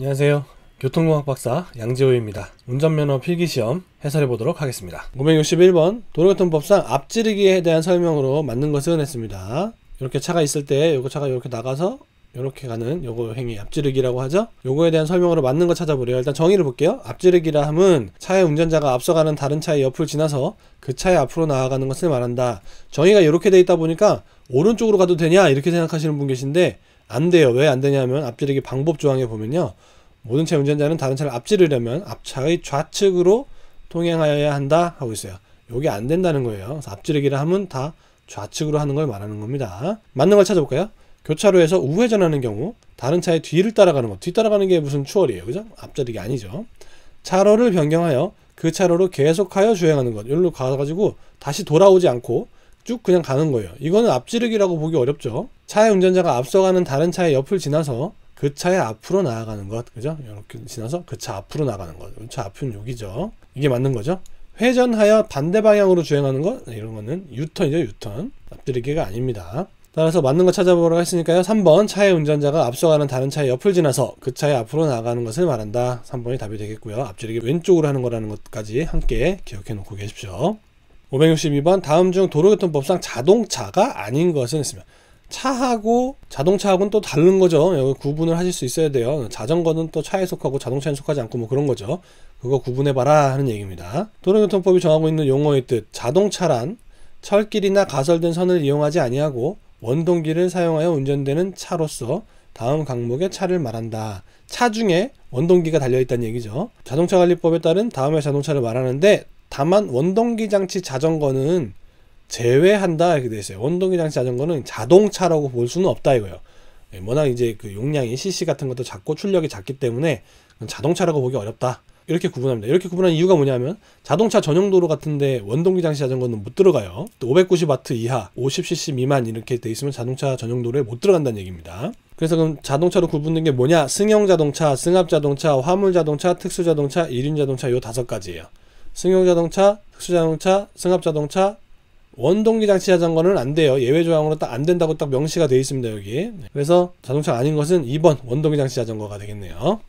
안녕하세요. 교통공학 박사 양지호입니다. 운전면허 필기시험 해설해 보도록 하겠습니다. 561번 도로교통법상 앞지르기에 대한 설명으로 맞는 것은 했습니다. 이렇게 차가 있을 때 요거 차가 이렇게 나가서 이렇게 가는 요거 행위 앞지르기라고 하죠 요거에 대한 설명으로 맞는 거 찾아보래요 일단 정의를 볼게요 앞지르기라 함은 차의 운전자가 앞서가는 다른 차의 옆을 지나서 그 차의 앞으로 나아가는 것을 말한다 정의가 이렇게 돼 있다 보니까 오른쪽으로 가도 되냐 이렇게 생각하시는 분 계신데 안 돼요. 왜 안 되냐면 앞지르기 방법 조항에 보면요. 모든 차 운전자는 다른 차를 앞지르려면 앞차의 좌측으로 통행하여야 한다 하고 있어요. 요게 안 된다는 거예요. 앞지르기를 하면 다 좌측으로 하는 걸 말하는 겁니다. 맞는 걸 찾아볼까요? 교차로에서 우회전하는 경우 다른 차의 뒤를 따라가는 거. 뒤 따라가는 게 무슨 추월이에요. 그죠? 앞자리가 아니죠. 차로를 변경하여 그 차로로 계속하여 주행하는 것. 여기로 가가지고 다시 돌아오지 않고 쭉 그냥 가는 거예요. 이거는 앞지르기라고 보기 어렵죠. 차의 운전자가 앞서가는 다른 차의 옆을 지나서 그 차의 앞으로 나아가는 것, 그죠? 이렇게 지나서 그 차 앞으로 나가는 것. 그 차 앞은 여기죠. 이게 맞는 거죠. 회전하여 반대 방향으로 주행하는 것, 네, 이런 거는 유턴이죠, 유턴. 앞지르기가 아닙니다. 따라서 맞는 거 찾아보라고 했으니까요. 3번 차의 운전자가 앞서가는 다른 차의 옆을 지나서 그 차의 앞으로 나가는 것을 말한다. 3번이 답이 되겠고요. 앞지르기 왼쪽으로 하는 거라는 것까지 함께 기억해 놓고 계십시오. 562번 다음 중 도로교통법상 자동차가 아닌 것은 있습니 차하고 자동차하고는 또 다른 거죠. 여기 구분을 하실 수 있어야 돼요. 자전거는 또 차에 속하고 자동차에 속하지 않고 뭐 그런 거죠. 그거 구분해봐라 하는 얘기입니다. 도로교통법이 정하고 있는 용어의 뜻 자동차란 철길이나 가설된 선을 이용하지 아니하고 원동기를 사용하여 운전되는 차로서 다음 강목의 차를 말한다. 차 중에 원동기가 달려있다는 얘기죠. 자동차관리법에 따른 다음의 자동차를 말하는데 다만 원동기 장치 자전거는 제외한다 이렇게 되어 있어요. 원동기 장치 자전거는 자동차라고 볼 수는 없다 이거예요. 예, 워낙 이제 그 용량이 cc 같은 것도 작고 출력이 작기 때문에 자동차라고 보기 어렵다. 이렇게 구분합니다. 이렇게 구분한 이유가 뭐냐면 자동차 전용 도로 같은데 원동기 장치 자전거는 못 들어가요. 590와트 이하, 50cc 미만 이렇게 돼 있으면 자동차 전용 도로에 못 들어간다는 얘기입니다. 그래서 그럼 자동차로 구분된 게 뭐냐? 승용 자동차, 승합 자동차, 화물 자동차, 특수 자동차, 1륜 자동차 요 다섯 가지예요. 승용자동차, 특수자동차, 승합자동차, 원동기장치 자전거는 안 돼요. 예외조항으로 딱 안 된다고 딱 명시가 되어 있습니다. 여기. 네. 그래서 자동차 아닌 것은 2번 원동기장치 자전거가 되겠네요.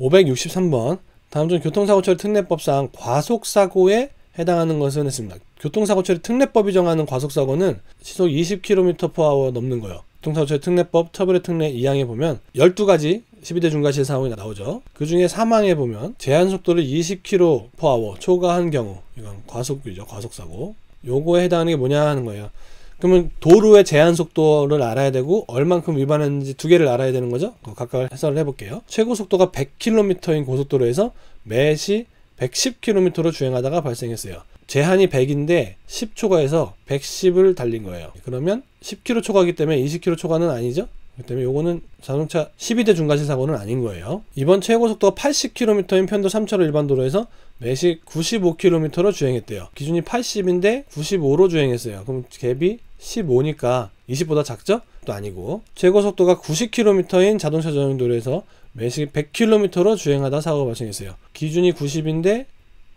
563번 다음 중 교통사고 처리 특례법상 과속사고에 해당하는 것은 했습니다. 교통사고 처리 특례법이 정하는 과속사고는 시속 20km/h 넘는 거요. 교통사고 처리 특례법 터브의 특례 2항에 보면 12가지 12대 중과실 상황이 나오죠. 그 중에 사망해 보면 제한 속도를 20km/h 초과한 경우 이건 과속이죠. 과속사고. 요거에 해당하는 게 뭐냐 하는 거예요. 그러면 도로의 제한 속도를 알아야 되고 얼만큼 위반했는지 두 개를 알아야 되는 거죠. 각각 해설을 해볼게요. 최고 속도가 100km인 고속도로에서 매시 110km로 주행하다가 발생했어요. 제한이 100인데 10초과해서 110을 달린 거예요. 그러면 10km 초과기 때문에 20km 초과는 아니죠? 그렇기 때문에 요거는 자동차 12대 중과실 사고는 아닌 거예요. 이번 최고 속도가 80km인 편도 3차로 일반 도로에서 매식 95km로 주행했대요. 기준이 80인데 95로 주행했어요. 그럼 갭이 15니까 20보다 작죠? 또 아니고 최고 속도가 90km인 자동차 전용 도로에서 매식 100km로 주행하다 사고가 발생했어요. 기준이 90인데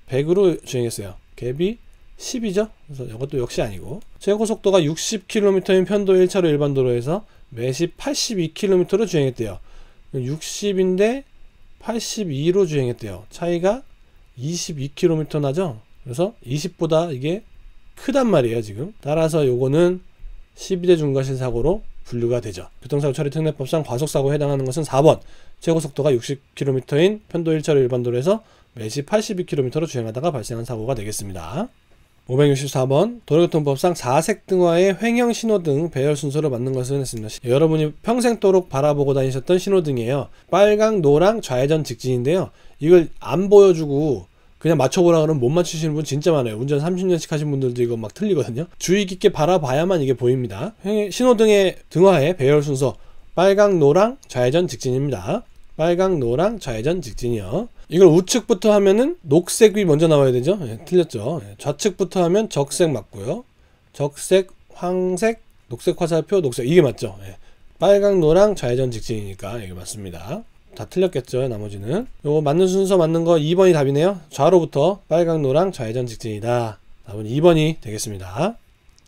100으로 주행했어요. 갭이 10이죠? 그래서 이것도 역시 아니고 최고속도가 60km인 편도 1차로 일반 도로에서 매시 82km로 주행했대요 60인데 82로 주행했대요 차이가 22km 나죠? 그래서 20보다 이게 크단 말이에요 지금 따라서 요거는 12대 중과실 사고로 분류가 되죠 교통사고 처리 특례법상 과속사고에 해당하는 것은 4번 최고속도가 60km인 편도 1차로 일반 도로에서 매시 82km로 주행하다가 발생한 사고가 되겠습니다 564번 도로교통법상 4색 등화의 횡형 신호등 배열 순서를 맞는 것은 했습니다. 여러분이 평생도록 바라보고 다니셨던 신호등이에요. 빨강, 노랑, 좌회전, 직진인데요. 이걸 안 보여주고 그냥 맞춰보라 그러면 못 맞추시는 분 진짜 많아요. 운전 30년씩 하신 분들도 이거 막 틀리거든요. 주의 깊게 바라봐야만 이게 보입니다. 신호등의 등화의 배열 순서 빨강, 노랑, 좌회전, 직진입니다. 빨강, 노랑, 좌회전, 직진이요. 이걸 우측부터 하면은 녹색이 먼저 나와야 되죠 예, 틀렸죠 예, 좌측부터 하면 적색 맞고요 적색 황색 녹색 화살표 녹색 이게 맞죠 예, 빨강 노랑 좌회전 직진이니까 이게 맞습니다 다 틀렸겠죠 나머지는 요거 맞는 순서 맞는 거 2번이 답이네요 좌로부터 빨강 노랑 좌회전 직진이다 답은 2번이 되겠습니다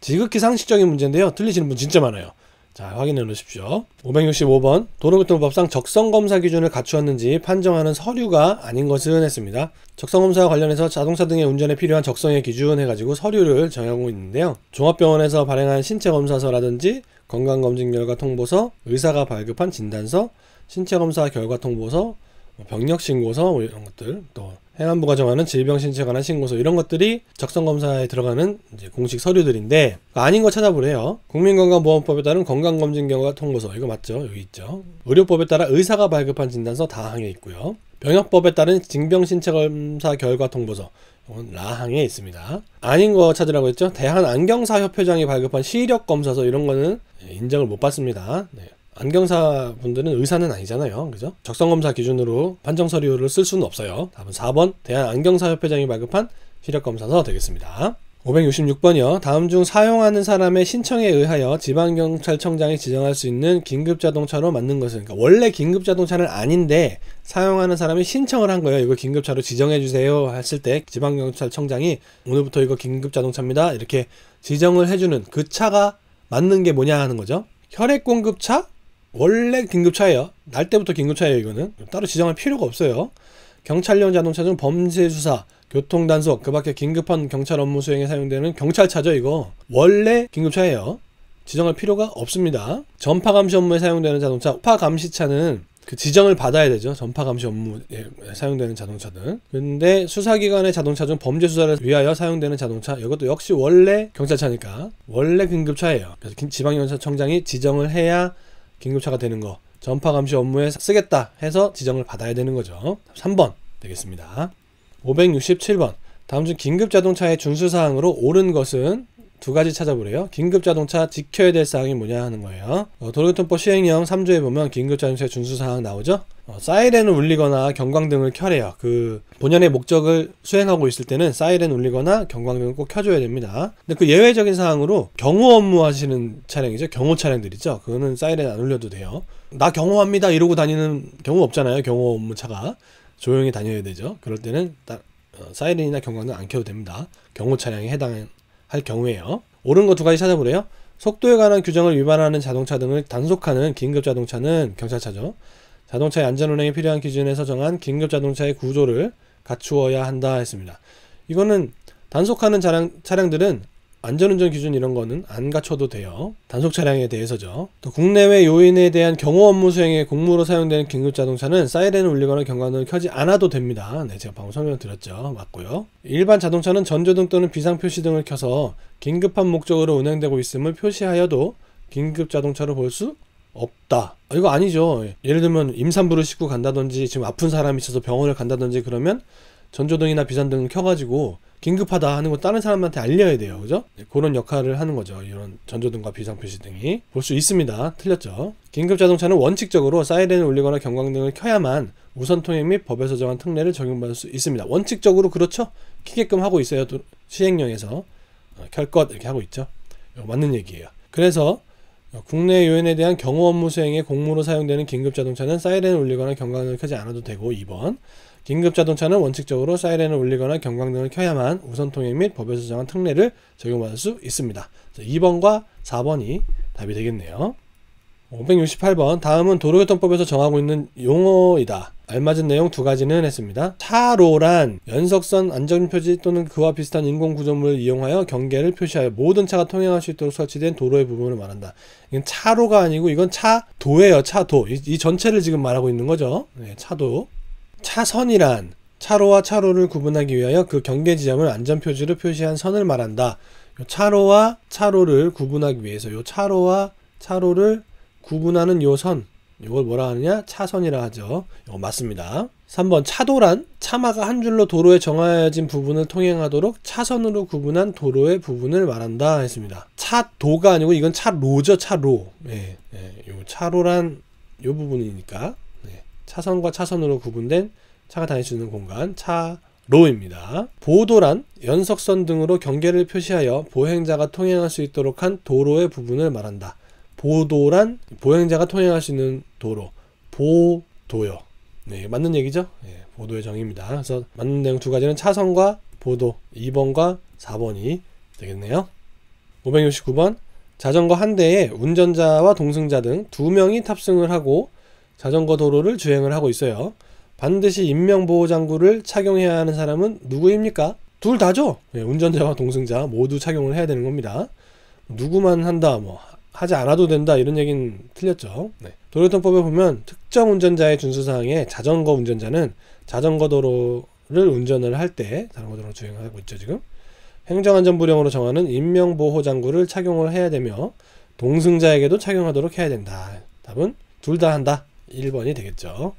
지극히 상식적인 문제인데요 틀리시는 분 진짜 많아요 자 확인해 놓으십시오 565번 도로교통법상 적성검사 기준을 갖추었는지 판정하는 서류가 아닌 것은 했습니다 적성검사와 관련해서 자동차 등의 운전에 필요한 적성에 기준해 가지고 서류를 정하고 있는데요 종합병원에서 발행한 신체검사서라든지 건강검진 결과 통보서 의사가 발급한 진단서 신체검사 결과 통보서 뭐 병력 신고서 뭐 이런 것들 또 행안부가 정하는 질병신체 관한 신고서 이런 것들이 적성검사에 들어가는 공식 서류들인데 아닌 거 찾아보래요. 국민건강보험법에 따른 건강검진 결과 통보서 이거 맞죠? 여기 있죠. 의료법에 따라 의사가 발급한 진단서 다 항에 있고요. 병역법에 따른 징병신체검사 결과 통보서 이건 라항에 있습니다. 아닌 거 찾으라고 했죠? 대한안경사협회장이 발급한 시력검사서 이런 거는 예, 인정을 못 받습니다. 네. 안경사 분들은 의사는 아니잖아요. 그죠? 적성검사 기준으로 판정 서류를 쓸 수는 없어요. 답은 4번 대한안경사협회장이 발급한 시력검사서 되겠습니다. 566번이요. 다음 중 사용하는 사람의 신청에 의하여 지방경찰청장이 지정할 수 있는 긴급자동차로 만든 것은 그러니까 원래 긴급자동차는 아닌데 사용하는 사람이 신청을 한 거예요. 이거 긴급차로 지정해 주세요 했을 때 지방경찰청장이 오늘부터 이거 긴급자동차입니다 이렇게 지정을 해주는 그 차가 맞는 게 뭐냐 하는 거죠. 혈액공급차, 원래 긴급차예요. 날 때부터 긴급차예요. 이거는 따로 지정할 필요가 없어요. 경찰용 자동차 중 범죄 수사, 교통 단속, 그 밖에 긴급한 경찰 업무 수행에 사용되는 경찰차죠. 이거 원래 긴급차예요. 지정할 필요가 없습니다. 전파 감시 업무에 사용되는 자동차, 파 감시차는 그 지정을 받아야 되죠. 전파 감시 업무에 사용되는 자동차는. 근데 수사기관의 자동차 중 범죄 수사를 위하여 사용되는 자동차, 이것도 역시 원래 경찰차니까 원래 긴급차예요. 그래서 지방경찰청장이 지정을 해야 긴급차가 되는 거 전파 감시 업무에 쓰겠다 해서 지정을 받아야 되는 거죠. 3번 되겠습니다. 567번 다음 중 긴급 자동차의 준수 사항으로 옳은 것은 두 가지 찾아보래요. 긴급자동차 지켜야 될 사항이 뭐냐 하는 거예요. 어, 도로교통법 시행령 3조에 보면 긴급자동차 의 준수사항 나오죠. 어, 사이렌을 울리거나 경광등을 켜래요. 그 본연의 목적을 수행하고 있을 때는 사이렌 울리거나 경광등을 꼭 켜줘야 됩니다. 근데 그 예외적인 사항으로 경호 업무 하시는 차량이죠. 경호 차량들 이죠 그거는 사이렌 안 울려도 돼요. 나 경호합니다 이러고 다니는 경우 없잖아요. 경호 업무 차가 조용히 다녀야 되죠. 그럴 때는 딱 어, 사이렌이나 경광등 안 켜도 됩니다. 경호 차량에 해당하는 할 경우에요. 옳은 거 두 가지 찾아보래요. 속도에 관한 규정을 위반하는 자동차 등을 단속하는 긴급 자동차는 경찰차죠. 자동차의 안전운행에 필요한 기준에서 정한 긴급 자동차의 구조를 갖추어야 한다 했습니다. 이거는 단속하는 차량, 차량들은 안전운전 기준 이런 거는 안 갖춰도 돼요. 단속 차량에 대해서죠. 또 국내외 요인에 대한 경호 업무 수행에 공무로 사용되는 긴급 자동차는 사이렌을 울리거나 경관등을 켜지 않아도 됩니다. 네, 제가 방금 설명드렸죠. 맞고요. 일반 자동차는 전조등 또는 비상표시등을 켜서 긴급한 목적으로 운행되고 있음을 표시하여도 긴급 자동차로 볼 수 없다. 아, 이거 아니죠. 예. 예를 들면 임산부를 싣고 간다든지 지금 아픈 사람이 있어서 병원을 간다든지 그러면 전조등이나 비상등 을 켜가지고 긴급하다 하는 거 다른 사람한테 알려야 돼요. 그죠? 네, 그런 역할을 하는 거죠. 이런 전조등과 비상표시등이. 볼 수 있습니다. 틀렸죠? 긴급 자동차는 원칙적으로 사이렌을 울리거나 경광등을 켜야만 우선 통행 및 법에 서정한 특례를 적용받을 수 있습니다. 원칙적으로 그렇죠? 키게끔 하고 있어요. 시행령에서. 어, 켤것 이렇게 하고 있죠. 맞는 얘기예요. 그래서 국내 요인에 대한 경호 업무 수행에 공무로 사용되는 긴급 자동차는 사이렌을 울리거나 경광등을 켜지 않아도 되고 2번 긴급 자동차는 원칙적으로 사이렌을 울리거나 경광등을 켜야만 우선 통행 및 법에서 정한 특례를 적용받을 수 있습니다. 2번과 4번이 답이 되겠네요. 568번 다음은 도로교통법에서 정하고 있는 용어이다. 알맞은 내용 두 가지는 했습니다. 차로란 연석선 안전표지 또는 그와 비슷한 인공구조물을 이용하여 경계를 표시하여 모든 차가 통행할 수 있도록 설치된 도로의 부분을 말한다. 이건 차로가 아니고 이건 차도예요. 차도. 이, 이 전체를 지금 말하고 있는 거죠. 네, 차도. 차선이란 차로와 차로를 구분하기 위하여 그 경계 지점을 안전 표지로 표시한 선을 말한다. 차로와 차로를 구분하기 위해서 요 차로와 차로를 구분하는 요 선, 이걸 뭐라 하느냐? 차선이라 하죠. 이거 맞습니다. 3번 차도란 차마가 한 줄로 도로에 정하여진 부분을 통행하도록 차선으로 구분한 도로의 부분을 말한다 했습니다. 차도가 아니고 이건 차로죠. 차로. 예, 예, 요 차로란 요 부분이니까. 차선과 차선으로 구분된 차가 다닐 수 있는 공간, 차로입니다. 보도란 연속선 등으로 경계를 표시하여 보행자가 통행할 수 있도록 한 도로의 부분을 말한다. 보도란 보행자가 통행할 수 있는 도로, 보도요. 네, 맞는 얘기죠? 네, 보도의 정의입니다. 그래서 맞는 내용 두 가지는 차선과 보도, 2번과 4번이 되겠네요. 569번 자전거 한 대에 운전자와 동승자 등 두 명이 탑승을 하고 자전거 도로를 주행을 하고 있어요. 반드시 인명보호장구를 착용해야 하는 사람은 누구입니까? 둘 다죠. 예, 운전자와 동승자 모두 착용을 해야 되는 겁니다. 누구만 한다, 뭐 하지 않아도 된다 이런 얘기는 틀렸죠. 네. 도로교통법에 보면 특정 운전자의 준수사항에 자전거 운전자는 자전거 도로를 운전을 할때 자전거 도로 주행하고 있죠 지금 행정안전부령으로 정하는 인명보호장구를 착용을 해야 되며 동승자에게도 착용하도록 해야 된다. 답은 둘 다 한다. 1번이 되겠죠.